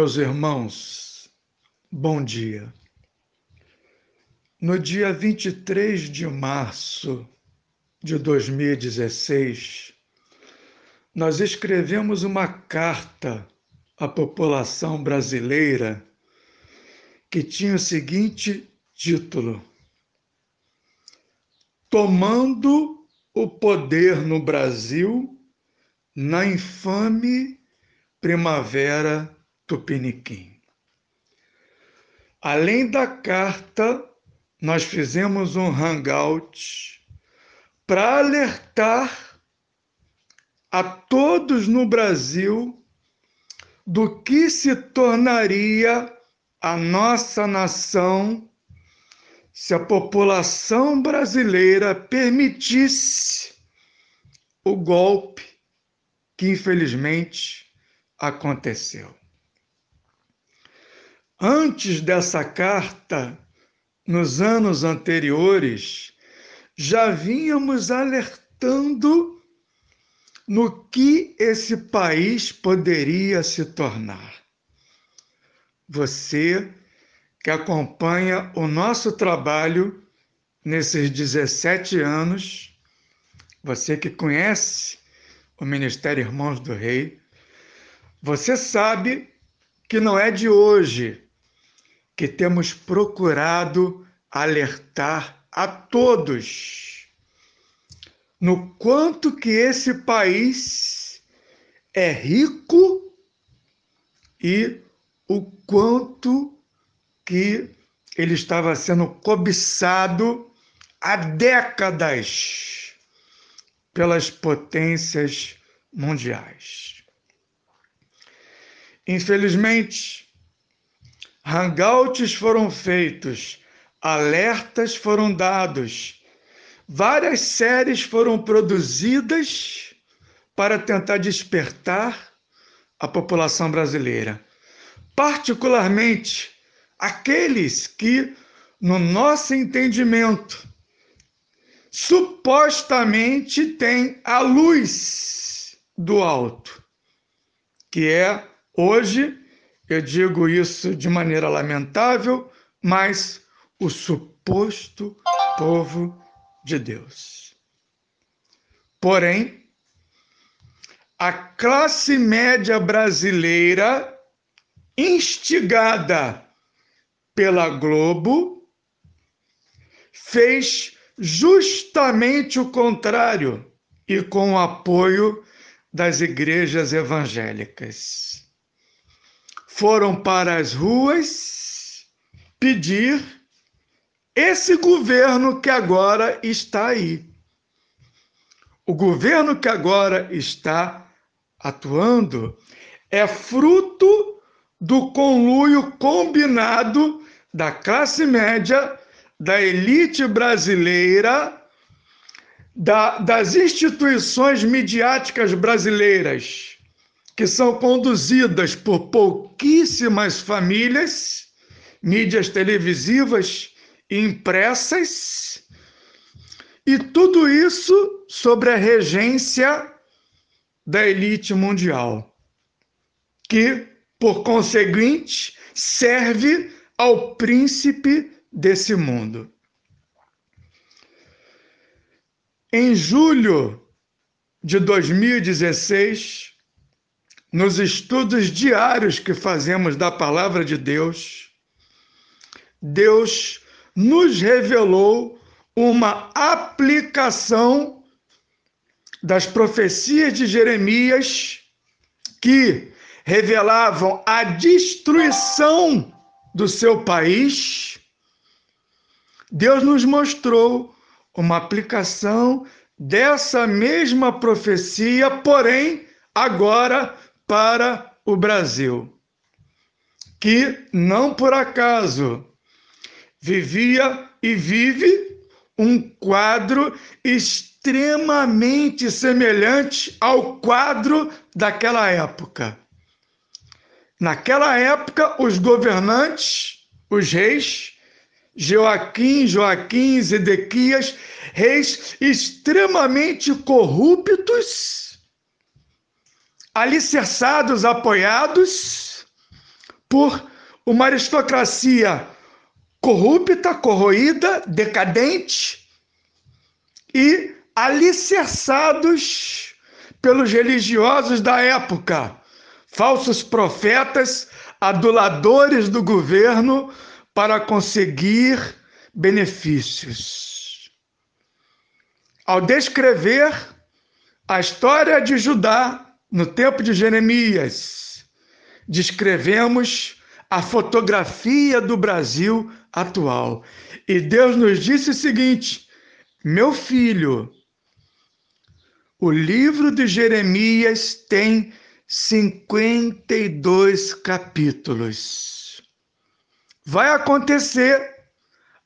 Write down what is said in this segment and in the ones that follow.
Meus irmãos, bom dia. No dia 23 de março de 2016, nós escrevemos uma carta à população brasileira que tinha o seguinte título: Tomando o poder no Brasil na infame primavera Tupiniquim. Além da carta, nós fizemos um hangout para alertar a todos no Brasil do que se tornaria a nossa nação se a população brasileira permitisse o golpe que infelizmente aconteceu. Antes dessa carta, nos anos anteriores, já vínhamos alertando no que esse país poderia se tornar. Você que acompanha o nosso trabalho nesses 17 anos, você que conhece o Ministério Irmãos do Rei, você sabe que não é de hoje que temos procurado alertar a todos no quanto que esse país é rico e o quanto que ele estava sendo cobiçado há décadas pelas potências mundiais. Infelizmente, Hangouts foram feitos, alertas foram dados, várias séries foram produzidas para tentar despertar a população brasileira, particularmente aqueles que, no nosso entendimento, supostamente têm a luz do alto, que é hoje eu digo isso de maneira lamentável, mas o suposto povo de Deus. Porém, a classe média brasileira, instigada pela Globo, fez justamente o contrário e com o apoio das igrejas evangélicas foram para as ruas pedir esse governo que agora está aí. O governo que agora está atuando é fruto do conluio combinado da classe média, da elite brasileira, da, das instituições midiáticas brasileiras que são conduzidas por pouquíssimas famílias, mídias televisivas impressas, e tudo isso sobre a regência da elite mundial, que, por conseguinte, serve ao príncipe desse mundo. Em julho de 2016, nos estudos diários que fazemos da palavra de Deus, Deus nos revelou uma aplicação das profecias de Jeremias que revelavam a destruição do seu país. Deus nos mostrou uma aplicação dessa mesma profecia, porém agora para o Brasil, que não por acaso vivia e vive um quadro extremamente semelhante ao quadro daquela época. Naquela época, os governantes, os reis, Joaquim, Joaquim, Zedequias, reis extremamente corruptos alicerçados, apoiados por uma aristocracia corrupta, corroída, decadente e alicerçados pelos religiosos da época, falsos profetas, aduladores do governo para conseguir benefícios. Ao descrever a história de Judá, no tempo de Jeremias, descrevemos a fotografia do Brasil atual. E Deus nos disse o seguinte: meu filho, o livro de Jeremias tem 52 capítulos. Vai acontecer,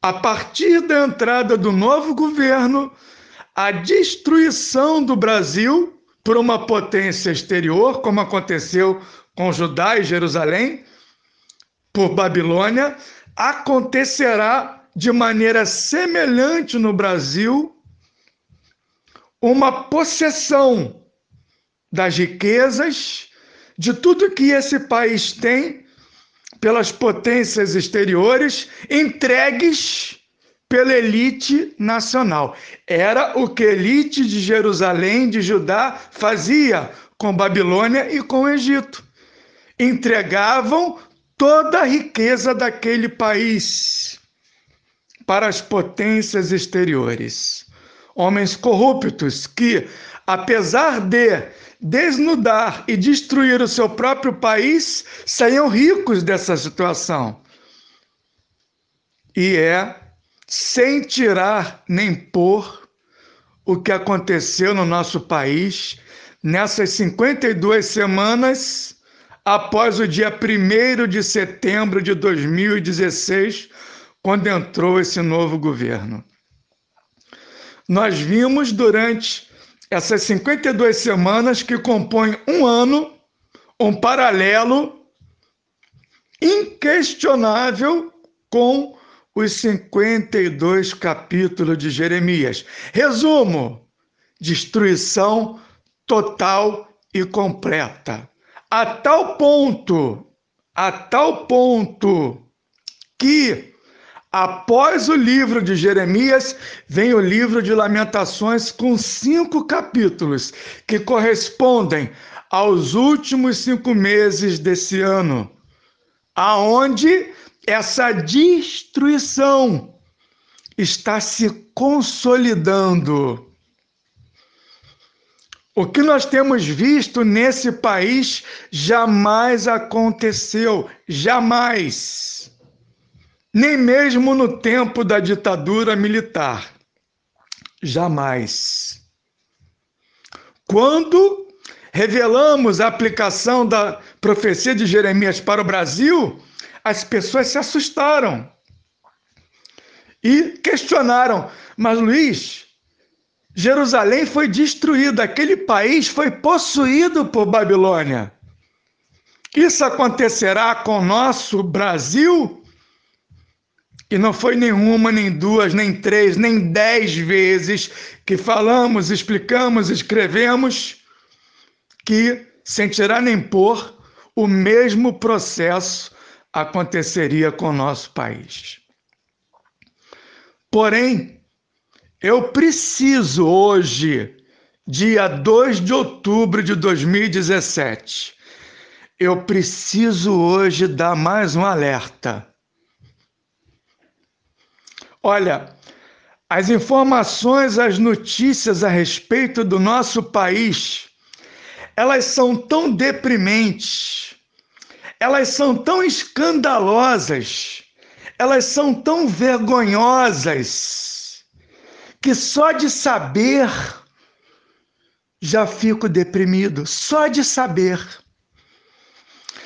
a partir da entrada do novo governo, a destruição do Brasil por uma potência exterior, como aconteceu com Judá e Jerusalém, por Babilônia, acontecerá de maneira semelhante no Brasil uma possessão das riquezas, de tudo que esse país tem pelas potências exteriores, entregues pela elite nacional. Era o que a elite de Jerusalém, de Judá, fazia com Babilônia e com o Egito. Entregavam toda a riqueza daquele país para as potências exteriores. Homens corruptos que, apesar de desnudar e destruir o seu próprio país, saíam ricos dessa situação. E é sem tirar nem pôr o que aconteceu no nosso país nessas 52 semanas após o dia 1 de setembro de 2016, quando entrou esse novo governo. Nós vimos durante essas 52 semanas que compõem um ano, um paralelo inquestionável com os 52 capítulos de Jeremias. Resumo: destruição total e completa. A tal ponto, a tal ponto que após o livro de Jeremias vem o livro de Lamentações com cinco capítulos que correspondem aos últimos cinco meses desse ano, aonde essa destruição está se consolidando. O que nós temos visto nesse país jamais aconteceu, jamais. Nem mesmo no tempo da ditadura militar. Jamais. Quando revelamos a aplicação da profecia de Jeremias para o Brasil, as pessoas se assustaram e questionaram: Mas Luiz, Jerusalém foi destruída, aquele país foi possuído por Babilônia. Isso acontecerá com o nosso Brasil? E não foi nenhuma, nem duas, nem três, nem dez vezes que falamos, explicamos, escrevemos que, sentirá nem pôr, o mesmo processo aconteceria com o nosso país. Porém, eu preciso hoje, dia 2 de outubro de 2017, eu preciso hoje dar mais um alerta. Olha, as informações, as notícias a respeito do nosso país, elas são tão deprimentes elas são tão escandalosas, elas são tão vergonhosas, que só de saber já fico deprimido, só de saber.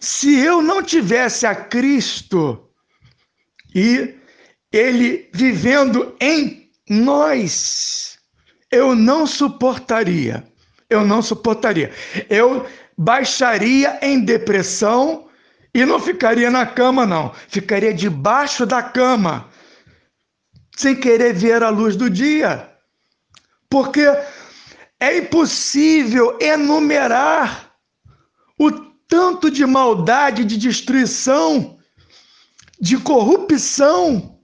Se eu não tivesse a Cristo e Ele vivendo em nós, eu não suportaria. Eu não suportaria. Eu baixaria em depressão, e não ficaria na cama, não. Ficaria debaixo da cama, sem querer ver a luz do dia. Porque é impossível enumerar o tanto de maldade, de destruição, de corrupção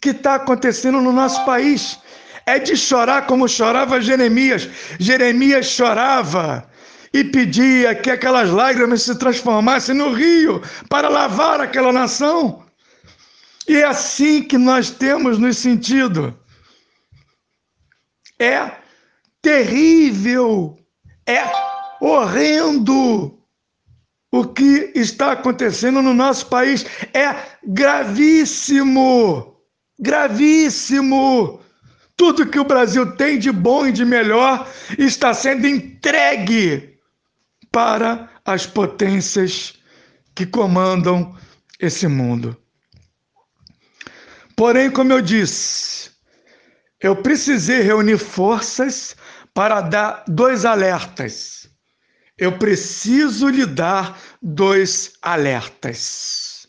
que está acontecendo no nosso país. É de chorar como chorava Jeremias. Jeremias chorava e pedia que aquelas lágrimas se transformassem no rio para lavar aquela nação. E é assim que nós temos nos sentido. É terrível, é horrendo o que está acontecendo no nosso país. É gravíssimo, gravíssimo. Tudo que o Brasil tem de bom e de melhor está sendo entregue para as potências que comandam esse mundo. Porém, como eu disse, eu precisei reunir forças para dar dois alertas. Eu preciso lhe dar dois alertas.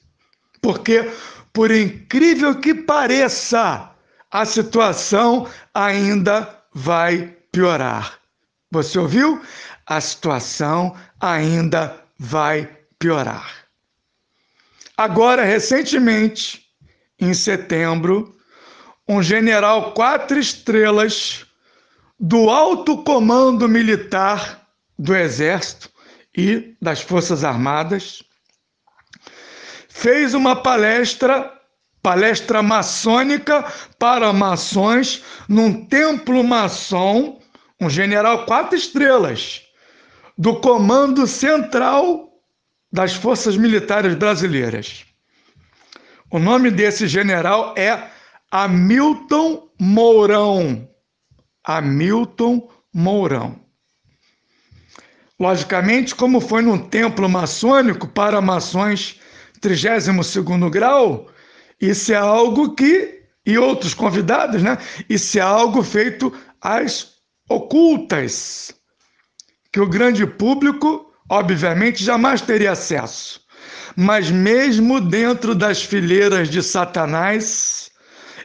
Porque, por incrível que pareça, a situação ainda vai piorar. Você ouviu? a situação ainda vai piorar. Agora, recentemente, em setembro, um general quatro estrelas do alto comando militar do Exército e das Forças Armadas fez uma palestra, palestra maçônica para maçons, num templo maçom, um general quatro estrelas do Comando Central das Forças Militares Brasileiras. O nome desse general é Hamilton Mourão. Hamilton Mourão. Logicamente, como foi num templo maçônico para maçons 32º grau, isso é algo que, e outros convidados, né? Isso é algo feito às ocultas que o grande público, obviamente, jamais teria acesso. Mas, mesmo dentro das fileiras de Satanás,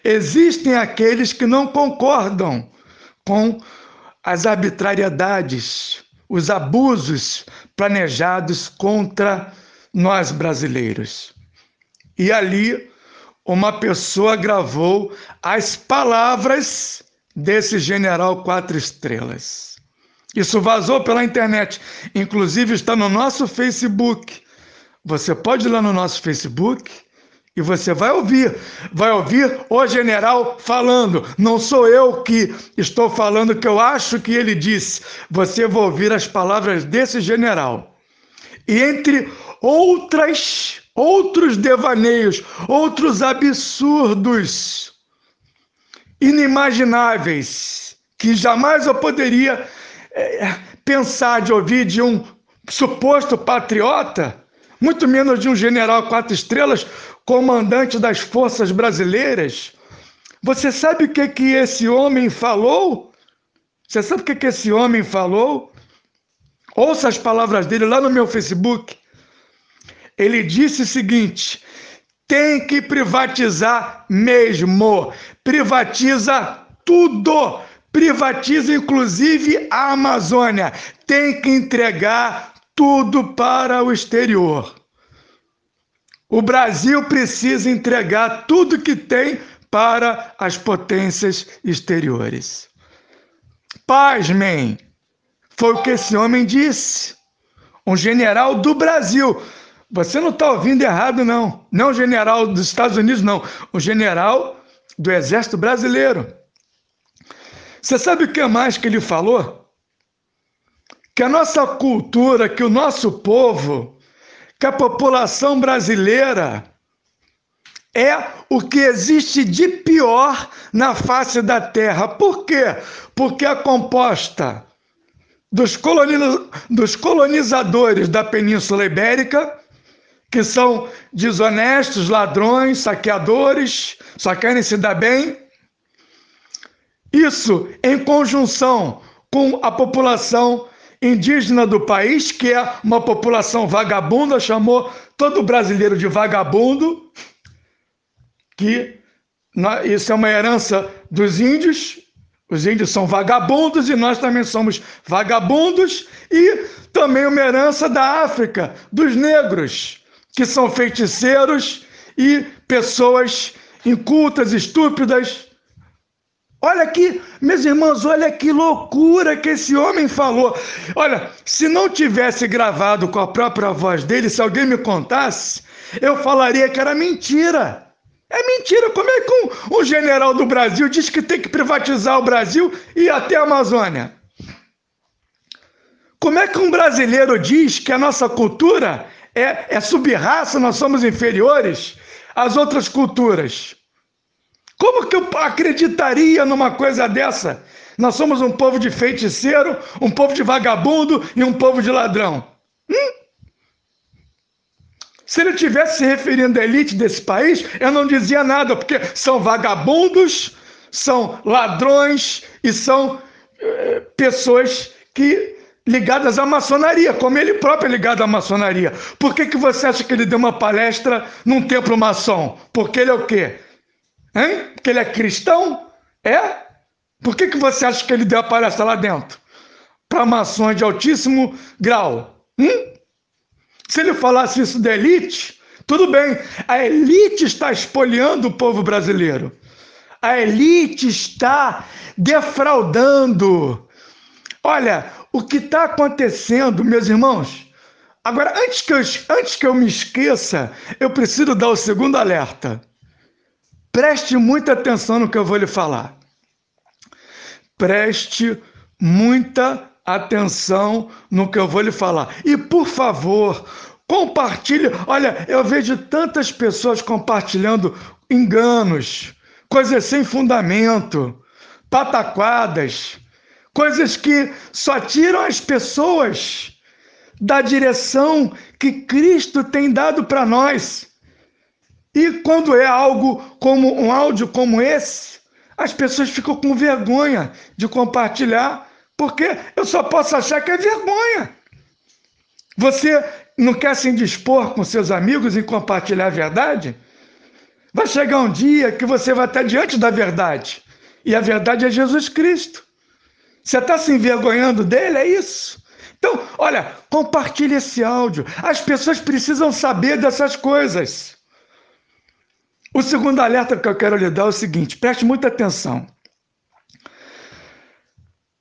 existem aqueles que não concordam com as arbitrariedades, os abusos planejados contra nós brasileiros. E ali, uma pessoa gravou as palavras desse general quatro estrelas. Isso vazou pela internet, inclusive está no nosso Facebook. Você pode ir lá no nosso Facebook e você vai ouvir, vai ouvir o general falando. Não sou eu que estou falando que eu acho que ele disse. Você vai ouvir as palavras desse general. E entre outras, outros devaneios, outros absurdos inimagináveis que jamais eu poderia é, pensar de ouvir de um suposto patriota, muito menos de um general quatro estrelas, comandante das forças brasileiras. Você sabe o que, que esse homem falou? Você sabe o que, que esse homem falou? Ouça as palavras dele lá no meu Facebook. Ele disse o seguinte: tem que privatizar mesmo. Privatiza tudo Privatiza inclusive a Amazônia. Tem que entregar tudo para o exterior. O Brasil precisa entregar tudo que tem para as potências exteriores. Pasmem, foi o que esse homem disse. Um general do Brasil. Você não está ouvindo errado, não. Não general dos Estados Unidos, não. O general do Exército Brasileiro. Você sabe o que é mais que ele falou? Que a nossa cultura, que o nosso povo, que a população brasileira é o que existe de pior na face da terra. Por quê? Porque é composta dos, dos colonizadores da Península Ibérica, que são desonestos, ladrões, saqueadores, só querem se dar bem isso em conjunção com a população indígena do país, que é uma população vagabunda, chamou todo brasileiro de vagabundo, que isso é uma herança dos índios. Os índios são vagabundos e nós também somos vagabundos, e também uma herança da África, dos negros, que são feiticeiros e pessoas incultas, estúpidas, Olha aqui, meus irmãos, olha que loucura que esse homem falou. Olha, se não tivesse gravado com a própria voz dele, se alguém me contasse, eu falaria que era mentira. É mentira. Como é que um, um general do Brasil diz que tem que privatizar o Brasil e até a Amazônia? Como é que um brasileiro diz que a nossa cultura é, é subraça, nós somos inferiores às outras culturas? Como que eu acreditaria numa coisa dessa? Nós somos um povo de feiticeiro, um povo de vagabundo e um povo de ladrão. Hum? Se ele tivesse se referindo à elite desse país, eu não dizia nada, porque são vagabundos, são ladrões e são eh, pessoas que ligadas à maçonaria, como ele próprio é ligado à maçonaria. Por que, que você acha que ele deu uma palestra num templo maçom? Porque ele é o quê? Hein? Porque ele é cristão? É? Por que, que você acha que ele deu a palestra lá dentro? Para maçons de altíssimo grau. Hum? Se ele falasse isso da elite, tudo bem. A elite está espoliando o povo brasileiro. A elite está defraudando. Olha, o que está acontecendo, meus irmãos. Agora, antes que, eu, antes que eu me esqueça, eu preciso dar o segundo alerta. Preste muita atenção no que eu vou lhe falar. Preste muita atenção no que eu vou lhe falar. E, por favor, compartilhe. Olha, eu vejo tantas pessoas compartilhando enganos, coisas sem fundamento, pataquadas, coisas que só tiram as pessoas da direção que Cristo tem dado para nós. E quando é algo como um áudio como esse, as pessoas ficam com vergonha de compartilhar, porque eu só posso achar que é vergonha. Você não quer se indispor com seus amigos em compartilhar a verdade? Vai chegar um dia que você vai estar diante da verdade. E a verdade é Jesus Cristo. Você está se envergonhando dele? É isso? Então, olha, compartilhe esse áudio. As pessoas precisam saber dessas coisas. O segundo alerta que eu quero lhe dar é o seguinte: preste muita atenção.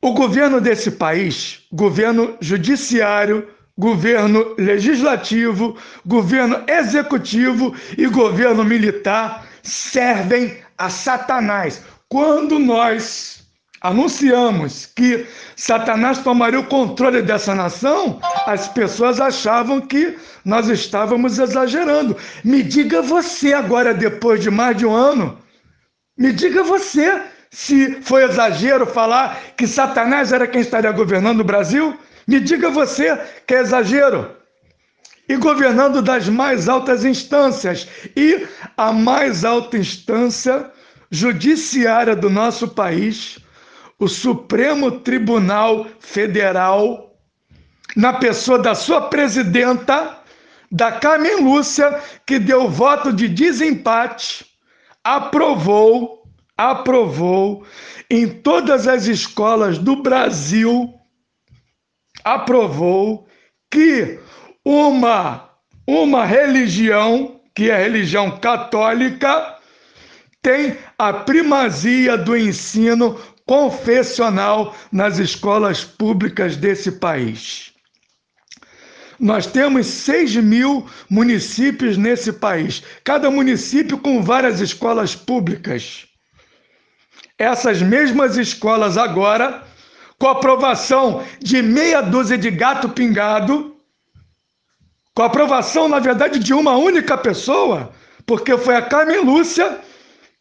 O governo desse país, governo judiciário, governo legislativo, governo executivo e governo militar servem a Satanás. Quando nós anunciamos que Satanás tomaria o controle dessa nação, as pessoas achavam que nós estávamos exagerando. Me diga você agora, depois de mais de um ano, me diga você se foi exagero falar que Satanás era quem estaria governando o Brasil. Me diga você que é exagero. E governando das mais altas instâncias. E a mais alta instância judiciária do nosso país o Supremo Tribunal Federal, na pessoa da sua presidenta, da Carmen Lúcia, que deu voto de desempate, aprovou, aprovou em todas as escolas do Brasil, aprovou que uma uma religião, que é a religião católica, tem a primazia do ensino confessional nas escolas públicas desse país. Nós temos 6 mil municípios nesse país, cada município com várias escolas públicas. Essas mesmas escolas agora, com aprovação de meia dúzia de gato pingado, com aprovação, na verdade, de uma única pessoa, porque foi a Carmen Lúcia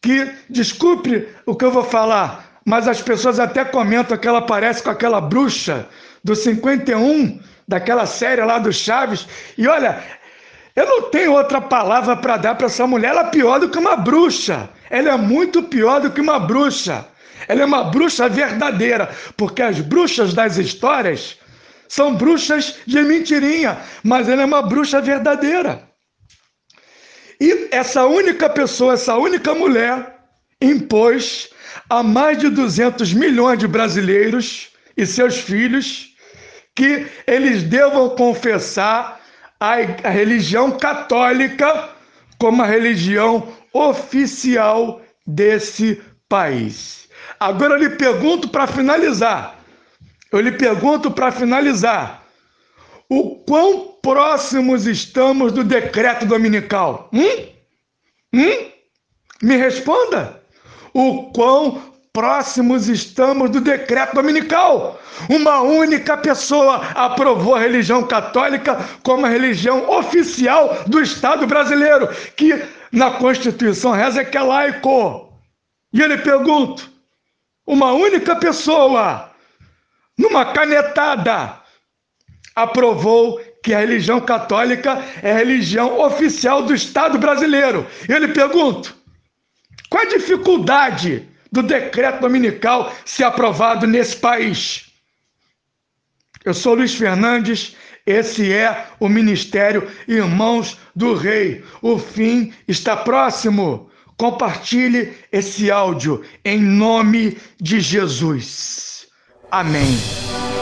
que, desculpe o que eu vou falar, mas as pessoas até comentam que ela parece com aquela bruxa do 51, daquela série lá do Chaves. E olha, eu não tenho outra palavra para dar para essa mulher. Ela é pior do que uma bruxa. Ela é muito pior do que uma bruxa. Ela é uma bruxa verdadeira, porque as bruxas das histórias são bruxas de mentirinha, mas ela é uma bruxa verdadeira. E essa única pessoa, essa única mulher impôs a mais de 200 milhões de brasileiros e seus filhos que eles devam confessar a, a religião católica como a religião oficial desse país. Agora eu lhe pergunto para finalizar. Eu lhe pergunto para finalizar. O quão próximos estamos do decreto dominical? Hum? Hum? Me responda o quão próximos estamos do decreto dominical. Uma única pessoa aprovou a religião católica como a religião oficial do Estado brasileiro, que na Constituição reza que é laico. E ele pergunta: uma única pessoa, numa canetada, aprovou que a religião católica é a religião oficial do Estado brasileiro. E ele pergunta: qual a dificuldade do decreto dominical ser aprovado nesse país? Eu sou Luiz Fernandes, esse é o Ministério Irmãos do Rei. O fim está próximo. Compartilhe esse áudio em nome de Jesus. Amém.